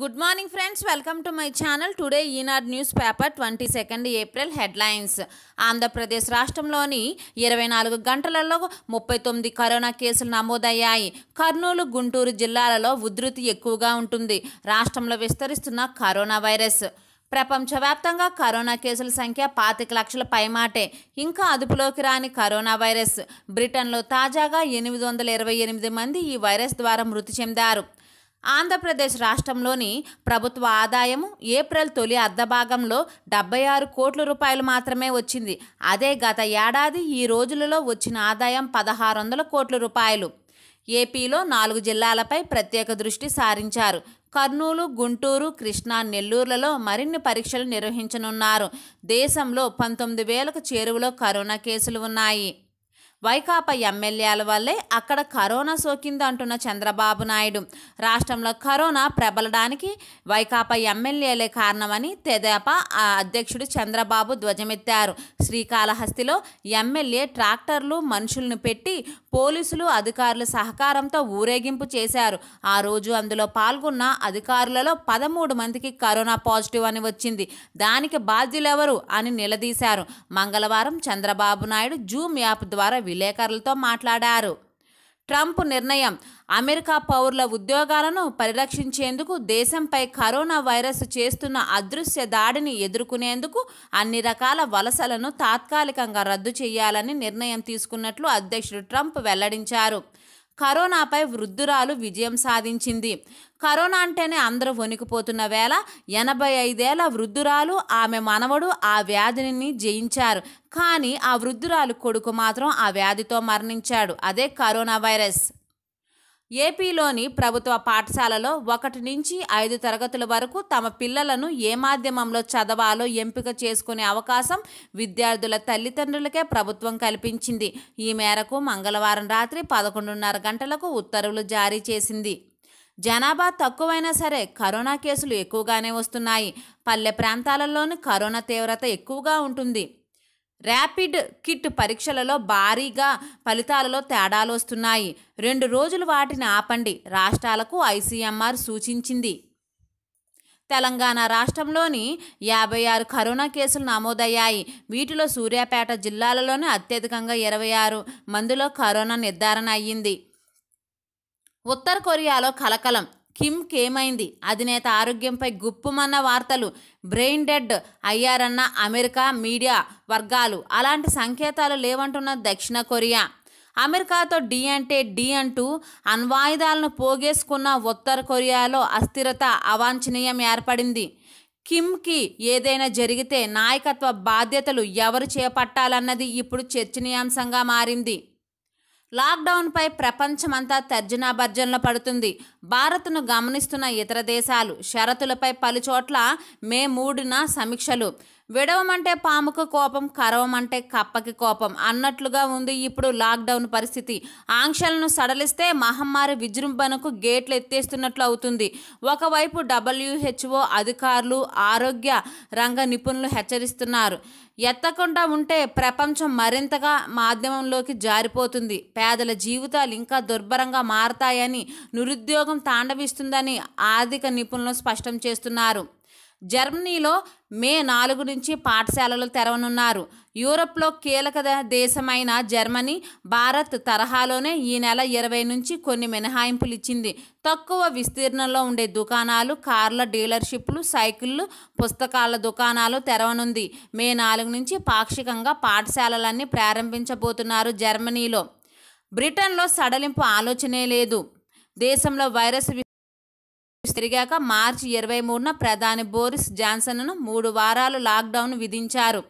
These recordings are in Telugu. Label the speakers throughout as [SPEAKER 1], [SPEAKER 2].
[SPEAKER 1] good morning friends welcome to my channel today Eenadu newspaper twenty second April headlines Andhra Pradesh రాష్ట్రంలోని ఇరవై నాలుగు గంటలలో ముప్పై తొమ్మిది కరోనా కేసులు నమోదయ్యాయి కర్నూలు గుంటూరు జిల్లాలలో ఉధృతి ఎక్కువగా ఉంటుంది రాష్ట్రంలో విస్తరిస్తున్న కరోనా వైరస్ ప్రపంచవ్యాప్తంగా కరోనా కేసుల సంఖ్య పాతిక లక్షల పైమాటే ఇంకా అదుపులోకి రాని కరోనా వైరస్ బ్రిటన్లో తాజాగా ఎనిమిది వందల ఇరవై ఎనిమిది మంది ఈ వైరస్ ద్వారా మృతి చెందారు ఆంధ్రప్రదేశ్ రాష్ట్రంలోని ప్రభుత్వ ఆదాయము ఏప్రిల్ తొలి అర్ధభాగంలో డెబ్బై ఆరు కోట్ల రూపాయలు మాత్రమే వచ్చింది అదే గత ఏడాది ఈ రోజులలో వచ్చిన ఆదాయం పదహారు వందల కోట్ల రూపాయలు ఏపీలో నాలుగు జిల్లాలపై ప్రత్యేక దృష్టి సారించారు కర్నూలు గుంటూరు కృష్ణా నెల్లూరులలో మరిన్ని పరీక్షలు నిర్వహించనున్నారు దేశంలో పంతొమ్మిది వేలకు చేరువలో కరోనా కేసులు ఉన్నాయి వైకాపా ఎమ్మెల్యేల వల్లే అక్కడ కరోనా సోకింది అంటున్న చంద్రబాబు నాయుడు రాష్ట్రంలో కరోనా ప్రబలడానికి వైకాపా ఎమ్మెల్యేలే కారణమని తెదేపా అధ్యక్షుడు చంద్రబాబు ధ్వజమెత్తారు శ్రీకాళహస్తిలో ఎమ్మెల్యే ట్రాక్టర్లు మనుషులను పెట్టి పోలీసులు అధికారుల సహకారంతో ఊరేగింపు చేశారు ఆ రోజు అందులో పాల్గొన్న అధికారులలో పదమూడు మందికి కరోనా పాజిటివ్ అని వచ్చింది దానికి బాధ్యులెవరు అని నిలదీశారు మంగళవారం చంద్రబాబు నాయుడు జూమ్ యాప్ ద్వారా విలేకరులతో మాట్లాడారు ట్రంప్ నిర్ణయం అమెరికా పౌరుల ఉద్యోగాలను పరిరక్షించేందుకు దేశంపై కరోనా వైరస్ చేస్తున్న అదృశ్య దాడిని ఎదుర్కొనేందుకు అన్ని రకాల వలసలను తాత్కాలికంగా రద్దు చేయాలని నిర్ణయం తీసుకున్నట్లు అధ్యక్షుడు ట్రంప్ వెల్లడించారు కరోనాపై వృద్ధురాలు విజయం సాధించింది కరోనా అంటేనే అందరూ వణికిపోతున్న వేళ ఎనభై ఐదేళ్ల వృద్ధురాలు ఆమె మనవడు ఆ వ్యాధిని జయించారు కానీ ఆ వృద్ధురాలు కొడుకు మాత్రం ఆ వ్యాధితో మరణించాడు అదే కరోనా వైరస్ ఏపీలోని ప్రభుత్వ పాఠశాలలో ఒకటి నుంచి ఐదు తరగతుల వరకు తమ పిల్లలను ఏ మాధ్యమంలో చదవాలో ఎంపిక చేసుకునే అవకాశం విద్యార్థుల తల్లిదండ్రులకే ప్రభుత్వం కల్పించింది ఈ మేరకు మంగళవారం రాత్రి పదకొండున్నర గంటలకు ఉత్తర్వులు జారీ చేసింది జనాభా తక్కువైనా సరే కరోనా కేసులు ఎక్కువగానే వస్తున్నాయి పల్లె ప్రాంతాలలోని కరోనా తీవ్రత ఎక్కువగా ఉంటుంది ర్యాపిడ్ కిట్ పరీక్షలలో భారీగా ఫలితాలలో తేడాలు వస్తున్నాయి రెండు రోజులు వాటిని ఆపండి రాష్ట్రాలకు ఐసీఎంఆర్ సూచించింది తెలంగాణ రాష్ట్రంలోని యాభై ఆరు కరోనా కేసులు నమోదయ్యాయి వీటిలో సూర్యాపేట జిల్లాలలోనే అత్యధికంగా ఇరవై ఆరు మందిలో కరోనా నిర్ధారణ అయ్యింది ఉత్తర కొరియాలో కలకలం ఏమైంది అధినేత ఆరోగ్యంపై గుప్పమన్న వార్తలు బ్రెయిన్ డెడ్ అయ్యారన్న అమెరికా మీడియా వర్గాలు అలాంటి సంకేతాలు లేవంటున్న దక్షిణ కొరియా అమెరికాతో డి అంటే డి అంటూ అణ్వాయుధాలను పోగేసుకున్న ఉత్తర కొరియాలో అస్థిరత అవాంఛనీయం ఏర్పడింది కిమ్కి ఏదైనా జరిగితే నాయకత్వ బాధ్యతలు ఎవరు చేపట్టాలన్నది ఇప్పుడు చర్చనీయాంశంగా మారింది లాక్డౌన్పై ప్రపంచమంతా తర్జనాభర్జనలు పడుతుంది భారత్ను గమనిస్తున్న ఇతర దేశాలు షరతులపై పలుచోట్ల మే మూడున సమీక్షలు విడవమంటే పాముకు కోపం కరవమంటే కప్పకి కోపం అన్నట్లుగా ఉంది ఇప్పుడు లాక్డౌన్ పరిస్థితి ఆంక్షలను సడలిస్తే మహమ్మారి విజృంభణకు గేట్లు ఎత్తేస్తున్నట్లు అవుతుంది ఒకవైపు డబ్ల్యూహెచ్ఓ అధికారులు ఆరోగ్య రంగ నిపుణులు హెచ్చరిస్తున్నారు ఎత్తకుండా ఉంటే ప్రపంచం మరింతగా మాధ్యమంలోకి జారిపోతుంది పేదల జీవితాలు ఇంకా దుర్భరంగా మారతాయని నిరుద్యోగం తాండవిస్తుందని ఆర్థిక నిపుణులు స్పష్టం చేస్తున్నారు జర్మనీలో మే నాలుగు నుంచి పాఠశాలలు తెరవనున్నారు యూరప్లో కీలక దేశమైన జర్మనీ భారత్ తరహాలోనే ఈ నెల ఇరవై నుంచి కొన్ని మినహాయింపులు ఇచ్చింది తక్కువ విస్తీర్ణంలో ఉండే దుకాణాలు కార్ల డీలర్షిప్లు సైకిళ్ళు పుస్తకాల దుకాణాలు తెరవనుంది మే నాలుగు నుంచి పాక్షికంగా పాఠశాలలన్నీ ప్రారంభించబోతున్నారు జర్మనీలో బ్రిటన్లో సడలింపు ఆలోచనే లేదు దేశంలో వైరస్ తిరిగాక మార్చి ఇరవై మూడున ప్రధాని బోరిస్ జాన్సన్ను మూడు వారాలు లాక్డౌన్ విధించారు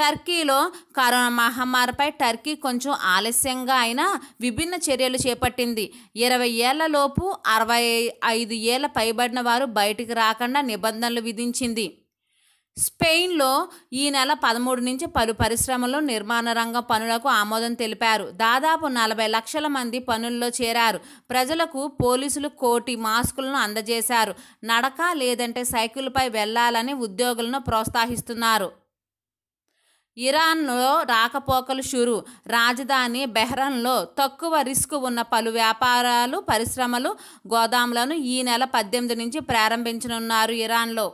[SPEAKER 1] టర్కీలో కరోనా మహమ్మారిపై టర్కీ కొంచెం ఆలస్యంగా అయినా విభిన్న చర్యలు చేపట్టింది ఇరవై ఏళ్లలోపు అరవై ఐదు ఏళ్ల పైబడిన వారు బయటికి రాకుండా నిబంధనలు విధించింది స్పెయిన్లో ఈ నెల పదమూడు నుంచి పలు పరిశ్రమలు నిర్మాణ రంగ పనులకు ఆమోదం తెలిపారు దాదాపు నలభై లక్షల మంది పనుల్లో చేరారు ప్రజలకు పోలీసులు కోటి మాస్కులను అందజేశారు నడక లేదంటే సైకిల్పై వెళ్లాలని ఉద్యోగులను ప్రోత్సహిస్తున్నారు ఇరాన్లో రాకపోకలు షురు రాజధాని బెహ్రన్లో తక్కువ రిస్క్ ఉన్న పలు వ్యాపారాలు పరిశ్రమలు గోదాములను ఈ నెల పద్దెనిమిది నుంచి ప్రారంభించనున్నారు ఇరాన్లో